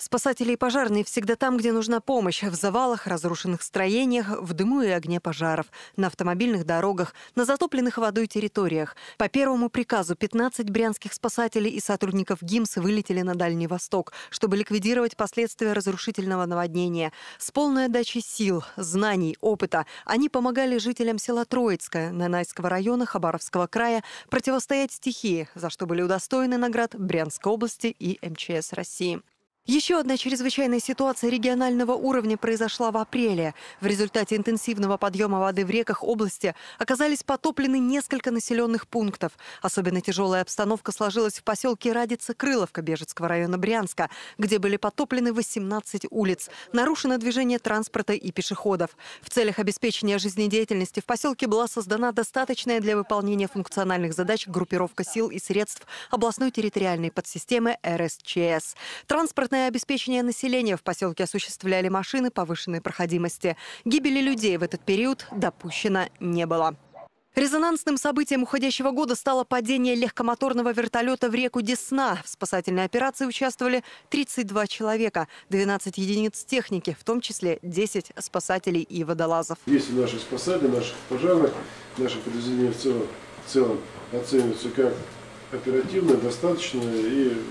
Спасатели и пожарные всегда там, где нужна помощь. В завалах, разрушенных строениях, в дыму и огне пожаров, на автомобильных дорогах, на затопленных водой территориях. По первому приказу 15 брянских спасателей и сотрудников ГИМС вылетели на Дальний Восток, чтобы ликвидировать последствия разрушительного наводнения. С полной отдачей сил, знаний, опыта они помогали жителям села Троицкое, Нанайского района, Хабаровского края противостоять стихии, за что были удостоены наград Брянской области и МЧС России. Еще одна чрезвычайная ситуация регионального уровня произошла в апреле. В результате интенсивного подъема воды в реках области оказались потоплены несколько населенных пунктов. Особенно тяжелая обстановка сложилась в поселке Радица Крыловка Бежецкого района Брянска, где были потоплены 18 улиц. Нарушено движение транспорта и пешеходов. В целях обеспечения жизнедеятельности в поселке была создана достаточная для выполнения функциональных задач группировка сил и средств областной территориальной подсистемы РСЧС. Транспорт Транспортное обеспечение населения в поселке осуществляли машины повышенной проходимости. Гибели людей в этот период допущено не было. Резонансным событием уходящего года стало падение легкомоторного вертолета в реку Десна. В спасательной операции участвовали 32 человека, 12 единиц техники, в том числе 10 спасателей и водолазов. Если наши спасатели, наших пожарных, наши подразделения в целом, в целом оцениваются как оперативные, достаточные и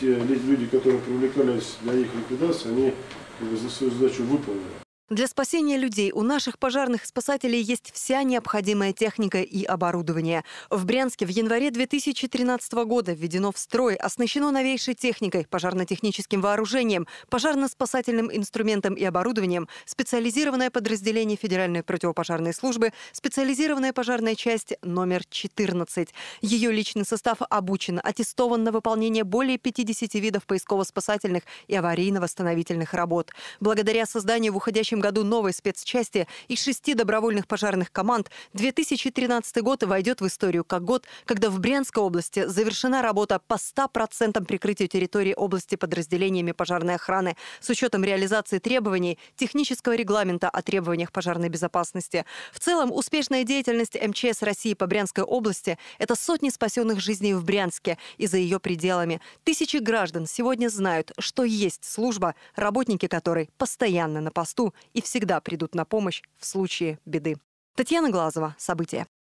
те люди, которые привлекались для их ликвидации, они как свою задачу выполнили. Для спасения людей у наших пожарных спасателей есть вся необходимая техника и оборудование. В Брянске в январе 2013 года введено в строй, оснащено новейшей техникой, пожарно-техническим вооружением, пожарно-спасательным инструментом и оборудованием, специализированное подразделение Федеральной противопожарной службы, специализированная пожарная часть номер 14. Ее личный состав обучен, аттестован на выполнение более 50 видов поисково-спасательных и аварийно-восстановительных работ. Благодаря созданию в уходящем году новой спецчасти из шести добровольных пожарных команд 2013 год войдет в историю как год, когда в Брянской области завершена работа по 100% прикрытию территории области подразделениями пожарной охраны с учетом реализации требований технического регламента о требованиях пожарной безопасности. В целом, успешная деятельность МЧС России по Брянской области – это сотни спасенных жизней в Брянске и за ее пределами. Тысячи граждан сегодня знают, что есть служба, работники которой постоянно на посту и всегда придут на помощь в случае беды. Татьяна Глазова. События.